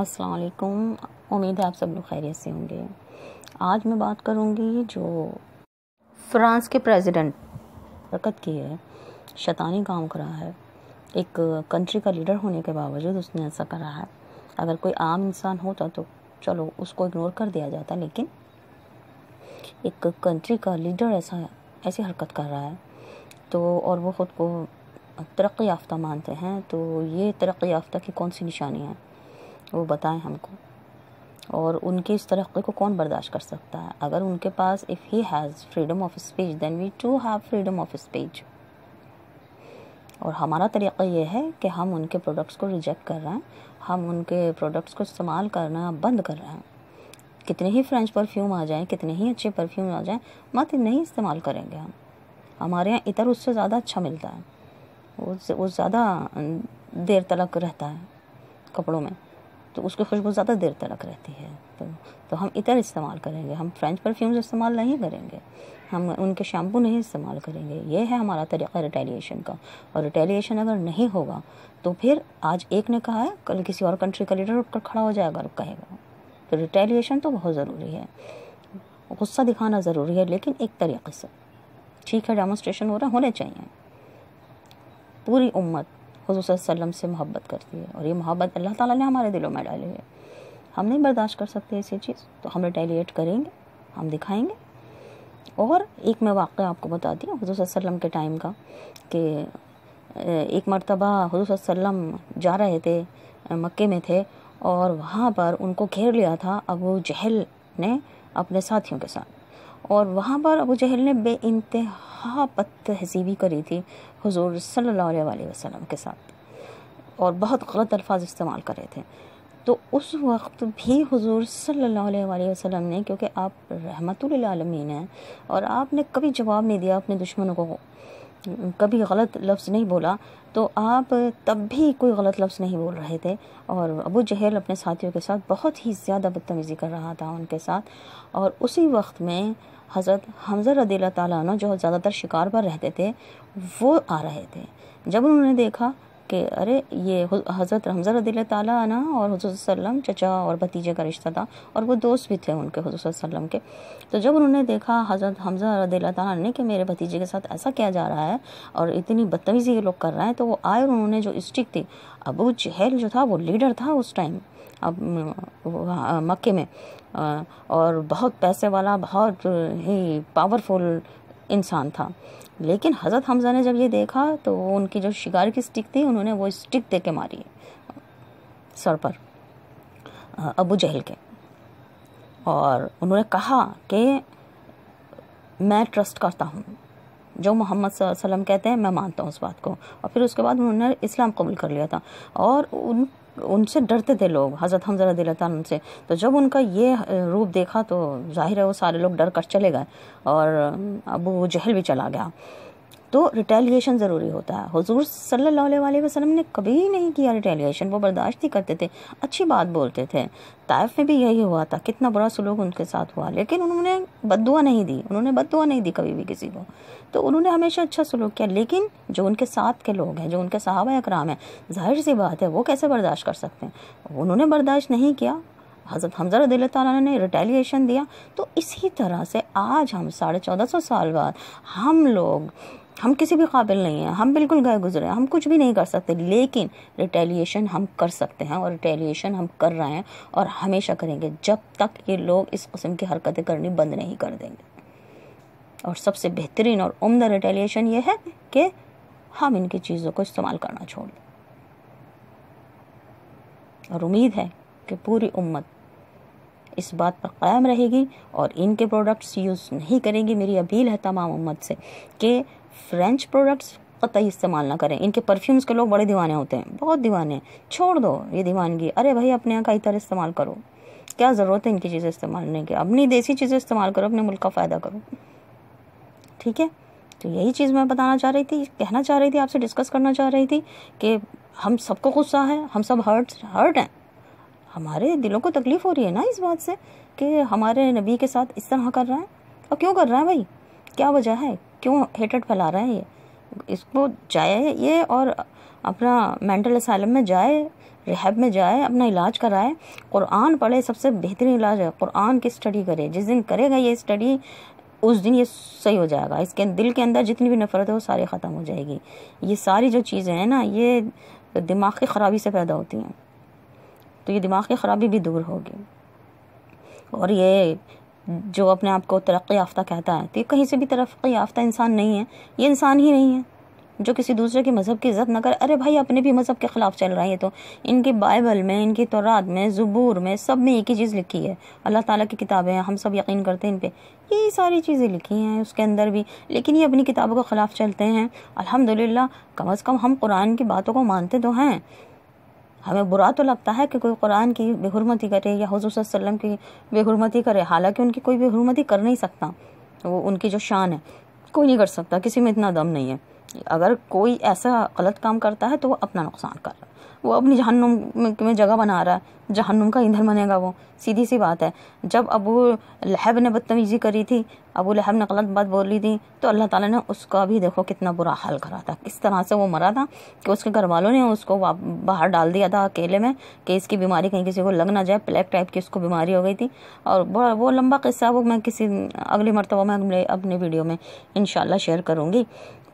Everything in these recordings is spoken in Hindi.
असलकुम उम्मीद है आप सब लोग खैरियत से होंगे आज मैं बात करूंगी जो फ्रांस के प्रेसिडेंट हरकत की है शैतानी काम करा है एक कंट्री का लीडर होने के बावजूद उसने ऐसा करा है अगर कोई आम इंसान होता तो चलो उसको इग्नोर कर दिया जाता लेकिन एक कंट्री का लीडर ऐसा ऐसी हरकत कर रहा है तो और वो ख़ुद को तरक् याफ्ता मानते हैं तो ये तरक् याफ्ता की कौन सी निशानी है वो बताएं हमको और उनकी इस तरक्की को कौन बर्दाश्त कर सकता है अगर उनके पास if he has freedom of speech then we too have freedom of speech और हमारा तरीका ये है कि हम उनके प्रोडक्ट्स को रिजेक्ट कर रहे हैं हम उनके प्रोडक्ट्स को इस्तेमाल करना बंद कर रहे हैं कितने ही फ्रेंच परफ्यूम आ जाएं कितने ही अच्छे परफ्यूम आ जाएं मत नहीं इस्तेमाल करेंगे हम हमारे यहाँ इतर उससे ज़्यादा अच्छा मिलता है वो ज़्यादा देर तक रहता है कपड़ों में तो उसकी खुशबू ज़्यादा देर तक रहती है तो, तो हम इतर इस्तेमाल करेंगे हम फ्रेंच परफ्यूम्स इस्तेमाल नहीं करेंगे हम उनके शैम्पू नहीं इस्तेमाल करेंगे ये है हमारा तरीका रिटेलिएशन का और रिटेलिएशन अगर नहीं होगा तो फिर आज एक ने कहा है कल किसी और कंट्री का लीडर उठकर खड़ा हो जाएगा और कहेगा तो रिटेलिएशन तो बहुत ज़रूरी है गुस्सा दिखाना ज़रूरी है लेकिन एक तरीके से ठीक है डेमोस्ट्रेशन हो रहा होने चाहिए पूरी उम्मत हजूर वसम से मोहब्बत करती है और ये मोहब्बत अल्लाह ताला ने हमारे दिलों में डाली है हम नहीं बर्दाश्त कर सकते ऐसी चीज़ तो हम रिटेलिएट करेंगे हम दिखाएंगे और एक मैं वाक़ आपको बताती हूँ हजू वसम के टाइम का कि एक मरतबा हजूर वसम जा रहे थे मक्के में थे और वहाँ पर उनको घेर लिया था अबू जहल ने अपने साथियों के साथ और वहाँ पर अबू जहल ने बे इंतहा तहजीबी करी थी हजूर सल्ला वसलम के साथ और बहुत गलत अल्फाज इस्तेमाल रहे थे तो उस वक्त भी हुजूर सल्लल्लाहु अलैहि वसल्लम ने क्योंकि आप आलमीन हैं और आपने कभी जवाब नहीं दिया अपने दुश्मनों को कभी गलत लफ्ज़ नहीं बोला तो आप तब भी कोई गलत लफ्ज़ नहीं बोल रहे थे और अबू जहल अपने साथियों के साथ बहुत ही ज़्यादा बदतमीज़ी कर रहा था उनके साथ और उसी वक्त में हज़रत हमजर रदील्ला तुम जो ज़्यादातर शिकार पर रहते थे वो आ रहे थे जब उन्होंने देखा कि अरे ये हज़रत हमजा रदील तना और हजूर सल्लम चचा और भतीजे का रिश्ता था और वो दोस्त भी थे उनके हजूर वसम के तो जब उन्होंने देखा हज़रत हमजा रदील ताना ने कि मेरे भतीजे के साथ ऐसा किया जा रहा है और इतनी बदतमीज़ी ये लोग कर रहे हैं तो वो आए और उन्होंने जो स्टिक थी अबू जहल जो था वो लीडर था उस टाइम अब मक्के में और बहुत पैसे वाला बहुत ही पावरफुल इंसान था लेकिन हज़रत हमज़ा ने जब ये देखा तो उनकी जो शिकार की स्टिक थी उन्होंने वो स्टिक दे के मारी सर पर अबू जहल के और उन्होंने कहा कि मैं ट्रस्ट करता हूँ जो मोहम्मद वसल्लम कहते हैं मैं मानता हूँ उस बात को और फिर उसके बाद उन्होंने इस्लाम कबूल कर लिया था और उन उनसे डरते थे लोग हज़रत हमजर दिलतान से तो जब उनका ये रूप देखा तो जाहिर है वो सारे लोग डर कर चले गए और अबू जहल भी चला गया तो रिटेलिएशन ज़रूरी होता है हजूर सल्ला वसलम ने कभी नहीं किया रिटेलिएशन वो बर्दाश्त ही करते थे अच्छी बात बोलते थे ताइफ में भी यही हुआ था कितना बुरा सलूक उनके साथ हुआ लेकिन उन्होंने बदुआ नहीं दी उन्होंने बदुआ नहीं दी कभी भी किसी को तो उन्होंने हमेशा अच्छा सलूक किया लेकिन जो उनके साथ के लोग हैं जो उनके सहाबा अकराम हैं जाहिर सी बात है वो कैसे बर्दाश्त कर सकते हैं उन्होंने बर्दाश्त नहीं किया हज़रत हमजा रदील तैन ने रिटेलिएशन दिया तो इसी तरह से आज हम साढ़े चौदह सौ साल बाद हम लोग हम किसी भी काबिल नहीं हैं हम बिल्कुल गए गुजरे हैं हम कुछ भी नहीं कर सकते लेकिन रिटेलिएशन हम कर सकते हैं और रिटेलिएशन हम कर रहे हैं और हमेशा करेंगे जब तक ये लोग इस कस्म की हरकतें करनी बंद नहीं कर देंगे और सबसे बेहतरीन और उम्दा रिटेलिएशन ये है कि हम इनकी चीज़ों को इस्तेमाल करना छोड़ दें और उम्मीद है कि पूरी उम्मत इस बात पर कायम रहेगी और इनके प्रोडक्ट्स यूज़ नहीं करेंगी मेरी अपील है तमाम उम्मत से कि फ्रेंच प्रोडक्ट्स कतई इस्तेमाल ना करें इनके परफ्यूम्स के लोग बड़े दीवाने होते हैं बहुत दीवाने हैं छोड़ दो ये दीवानगी अरे भाई अपने यहाँ का इतर इस्तेमाल करो क्या ज़रूरत है इनकी चीज़ें इस्तेमाल करने की अपनी देसी चीज़ें इस्तेमाल करो अपने मुल्क का फ़ायदा करो ठीक है तो यही चीज़ मैं बताना चाह रही थी कहना चाह रही थी आपसे डिस्कस करना चाह रही थी कि हम सबको गुस्सा है हम सब हर्ट हर्ट हैं हमारे दिलों को तकलीफ़ हो रही है ना इस बात से कि हमारे नबी के साथ इस तरह कर रहा है और क्यों कर रहा है भाई क्या वजह है क्यों हेटट फैला रहा है ये इसको जाए ये और अपना मेंटल असाइलम में जाए रिहैब में जाए अपना इलाज कराए कुरान पढ़े सबसे बेहतरीन इलाज है कुरान की स्टडी करे जिस दिन करेगा ये स्टडी उस दिन ये सही हो जाएगा इसके दिल के अंदर जितनी भी नफरत है वो सारी ख़त्म हो जाएगी ये सारी जो चीज़ें हैं ना ये दिमाग की ख़राबी से पैदा होती हैं तो ये दिमाग की ख़राबी भी दूर होगी और ये जो अपने आप को तरक्की याफ्ता कहता है तो ये कहीं से भी तरक्की याफ्ता इंसान नहीं है ये इंसान ही नहीं है जो किसी दूसरे के मज़हब की इज़्ज़त न करे अरे भाई अपने भी मज़हब के ख़िलाफ़ चल रहा है तो इनकी बाइबल में इनकी तौरात में ज़बूर में सब में एक ही चीज़ लिखी है अल्लाह ताला की किताबें हैं हम सब यकीन करते हैं इन पर ये सारी चीज़ें लिखी हैं उसके अंदर भी लेकिन ये अपनी किताबों के ख़िलाफ़ चलते हैं अल्हम्दुलिल्लाह कम अज़ कम हम कुरान की बातों को मानते तो हैं हमें बुरा तो लगता है कि कोई कुरान की बेहरमती करे या हजूर वसम की बेहरमती करे हालांकि उनकी कोई बेहरमती कर नहीं सकता वो उनकी जो शान है कोई नहीं कर सकता किसी में इतना दम नहीं है अगर कोई ऐसा गलत काम करता है तो वो अपना नुकसान कर रहा है वो अपनी जहन्नुम में जगह बना रहा है जहन्नुम का ईंधन बनेगा वो सीधी सी बात है जब अबू लहब ने बदतमीज़ी करी थी अबू लहब ने गलत बात बोली थी तो अल्लाह ताला ने उसका भी देखो कितना बुरा हाल करा था किस तरह से वो मरा था कि उसके घर वालों ने उसको बाहर डाल दिया था अकेले में कि इसकी बीमारी कहीं किसी को लग ना जाए प्लेग टाइप की उसको बीमारी हो गई थी और वो लंबा किस्सा वो मैं किसी अगली मरतबा में अपने वीडियो में इन शेयर करूँगी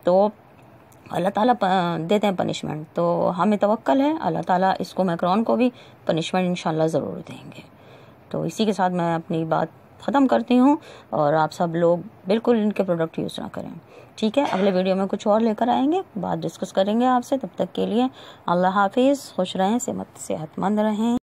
तो अल्लाह ताला देते हैं पनिशमेंट तो हमें तवक्ल है अल्लाह ताला इसको मैक्रॉन को भी पनिशमेंट इन ज़रूर देंगे तो इसी के साथ मैं अपनी बात ख़त्म करती हूँ और आप सब लोग बिल्कुल इनके प्रोडक्ट यूज़ ना करें ठीक है अगले वीडियो में कुछ और लेकर आएंगे बात डिस्कस करेंगे आपसे तब तक के लिए अल्लाह हाफिज़ खुश रहें सेहत सेहतमंद रहें